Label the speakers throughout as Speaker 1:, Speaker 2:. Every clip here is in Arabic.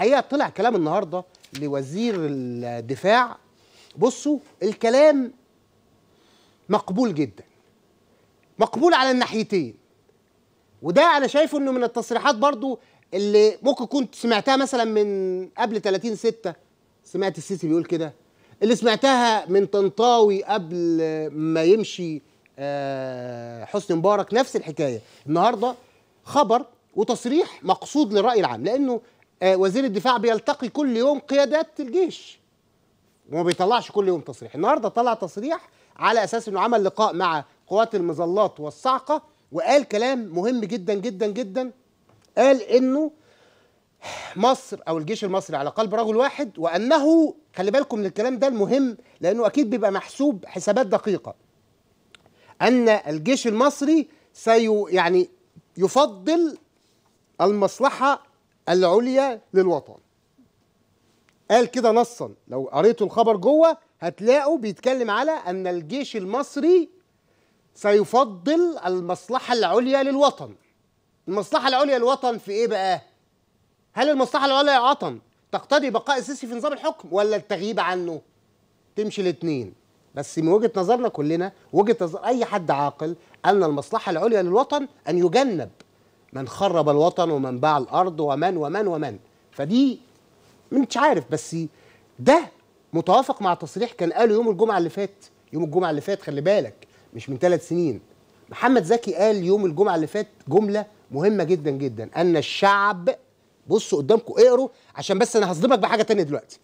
Speaker 1: الحقيقه طلع كلام النهارده لوزير الدفاع بصوا الكلام مقبول جدا مقبول على الناحيتين وده انا شايفه انه من التصريحات برضو اللي ممكن كنت سمعتها مثلا من قبل 30 6 سمعت السيسي بيقول كده اللي سمعتها من طنطاوي قبل ما يمشي آه، حسني مبارك نفس الحكايه النهارده خبر وتصريح مقصود للراي العام لانه آه، وزير الدفاع بيلتقي كل يوم قيادات الجيش وما بيطلعش كل يوم تصريح النهارده طلع تصريح على اساس انه عمل لقاء مع قوات المظلات والصاعقه وقال كلام مهم جدا جدا جدا قال انه مصر او الجيش المصري على قلب رجل واحد وانه خلي بالكم من الكلام ده المهم لانه اكيد بيبقى محسوب حسابات دقيقه ان الجيش المصري سي يعني يفضل المصلحه العليا للوطن قال كده نصا لو قريتوا الخبر جوه هتلاقوا بيتكلم على ان الجيش المصري سيفضل المصلحه العليا للوطن المصلحه العليا للوطن في ايه بقى هل المصلحه العليا للوطن تقتضي بقاء السيسي في نظام الحكم ولا التغييب عنه تمشي الاثنين بس من وجهه نظرنا كلنا وجهه نظر اي حد عاقل ان المصلحه العليا للوطن ان يجنب من خرب الوطن ومن باع الارض ومن ومن ومن فدي مش عارف بس ده متوافق مع تصريح كان قاله يوم الجمعه اللي فات يوم الجمعه اللي فات خلي بالك مش من ثلاث سنين محمد زكي قال يوم الجمعه اللي فات جمله مهمه جدا جدا ان الشعب بصوا قدامكم اقروا عشان بس انا هصدمك بحاجه ثانيه دلوقتي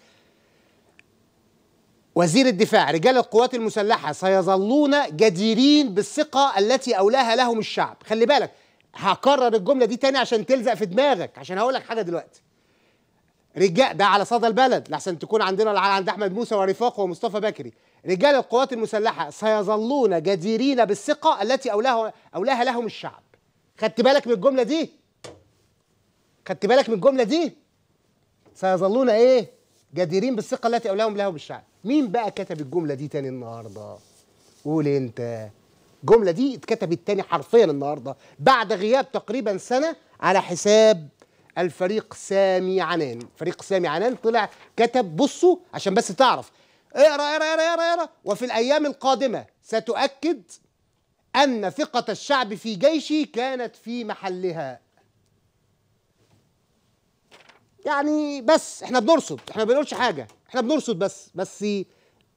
Speaker 1: وزير الدفاع رجال القوات المسلحه سيظلون جديرين بالثقه التي اولاها لهم الشعب خلي بالك هكرر الجمله دي تاني عشان تلزق في دماغك عشان هقول لك حاجه دلوقتي رجال ده على صدى البلد لحسن تكون عندنا عند احمد موسى ورفاقه ومصطفى بكري رجال القوات المسلحه سيظلون جديرين بالثقه التي اولاها اولاها لهم الشعب خدت بالك من الجمله دي خدت بالك من الجمله دي سيظلون ايه جديرين بالثقه التي اولاهم لهم الشعب مين بقى كتب الجمله دي تاني النهارده قول انت الجمله دي اتكتبت تاني حرفيا النهارده بعد غياب تقريبا سنه على حساب الفريق سامي عنان فريق سامي عنان طلع كتب بصوا عشان بس تعرف اقرا اقرا اقرا اقرا, اقرأ وفي الايام القادمه ستؤكد ان ثقه الشعب في جيشي كانت في محلها يعني بس احنا بنرصد احنا ما بنقولش حاجه احنا بنرصد بس بس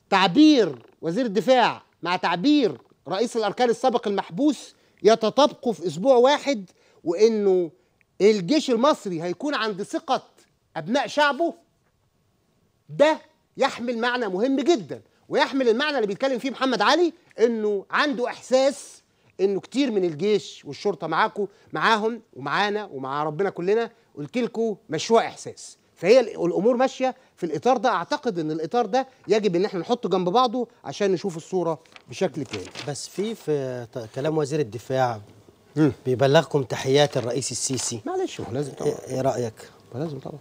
Speaker 1: تعبير وزير الدفاع مع تعبير رئيس الأركان السابق المحبوس يتطابقوا في أسبوع واحد وإنه الجيش المصري هيكون عند ثقة أبناء شعبه ده يحمل معنى مهم جدا ويحمل المعنى اللي بيتكلم فيه محمد علي إنه عنده إحساس إنه كتير من الجيش والشرطة معاكم معاهم ومعانا ومع ربنا كلنا قلت لكم مشروع إحساس فهي الامور ماشيه في الاطار ده اعتقد ان الاطار ده يجب ان احنا نحطه جنب بعضه عشان نشوف الصوره بشكل كامل بس في في كلام وزير الدفاع بيبلغكم تحيات الرئيس السيسي معلش هو لازم طبعا ايه, إيه رايك لازم طبعا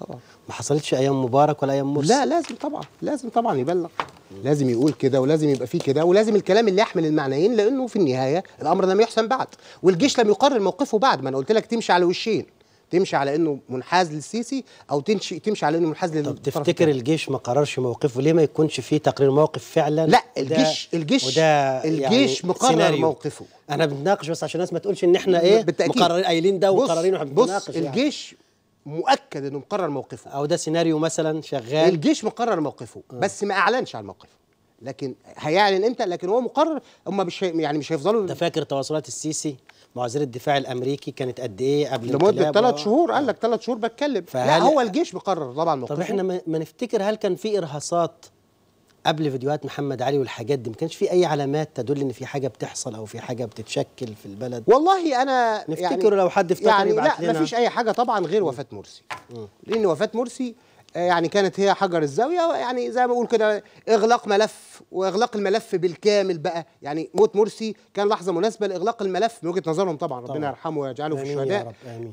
Speaker 1: طبعا ما حصلتش ايام مبارك ولا ايام مرسي لا لازم طبعا لازم طبعا يبلغ لازم يقول كده ولازم يبقى فيه كده ولازم الكلام اللي يحمل المعنيين لانه في النهايه الامر لم يحسن بعد والجيش لم يقرر موقفه بعد ما انا قلت لك تمشي على وشين تمشي على انه منحاز للسيسي او تمشي تمشي على انه منحاز للطرف طب تفتكر الجيش ما قررش موقفه ليه ما يكونش فيه تقرير موقف فعلا لا الجيش الجيش وده يعني الجيش يعني مقرر سيناريو. موقفه انا بنناقش بس عشان الناس ما تقولش ان احنا ايه بالتأكيد. مقررين قايلين ده وقررين واحنا بنناقش بص يعني. الجيش مؤكد انه مقرر موقفه او ده سيناريو مثلا شغال الجيش مقرر موقفه أه. بس ما اعلنش عن موقفه لكن هيعلن امتى لكن هو مقرر هم مش يعني مش هيفضلوا انت فاكر تواصلات السيسي معزل الدفاع الامريكي كانت قد ايه قبل لمده ثلاث آه. شهور قال لك ثلاث شهور بتكلم فهل... لا هو الجيش بيقرر طبعا طب احنا ما نفتكر هل كان في ارهاصات قبل فيديوهات محمد علي والحاجات دي ما كانش في اي علامات تدل ان في حاجه بتحصل او في حاجه بتتشكل في البلد والله انا نفتكر يعني لو حد افتكر يعني لا ما فيش اي حاجه طبعا غير وفاه مرسي لان وفاه مرسي يعني كانت هي حجر الزاويه يعني زي ما بقول كده اغلاق ملف واغلاق الملف بالكامل بقى يعني موت مرسي كان لحظه مناسبه لاغلاق الملف من وجهه نظرهم طبعا, طبعا. ربنا يرحمه ويجعله في الشهداء آه،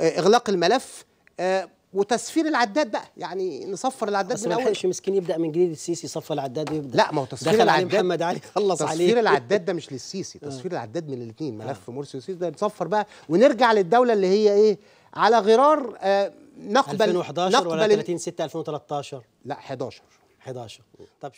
Speaker 1: آه، اغلاق الملف آه، وتسفير العداد بقى يعني نصفر العداد بس من الاول مش مسكين يبدا من جديد السيسي صفى العداد ويبدا لا ما هو تصفير العداد علي محمد علي خلص عليه تصفير العداد ده مش للسيسي تصفير العداد من الاثنين ملف مرسي والسيسي ده نصفر بقى ونرجع للدوله اللي هي ايه على غرار آه نقبل 2011 نقبل ولا 30 6 2013 لا 11 11 طب شو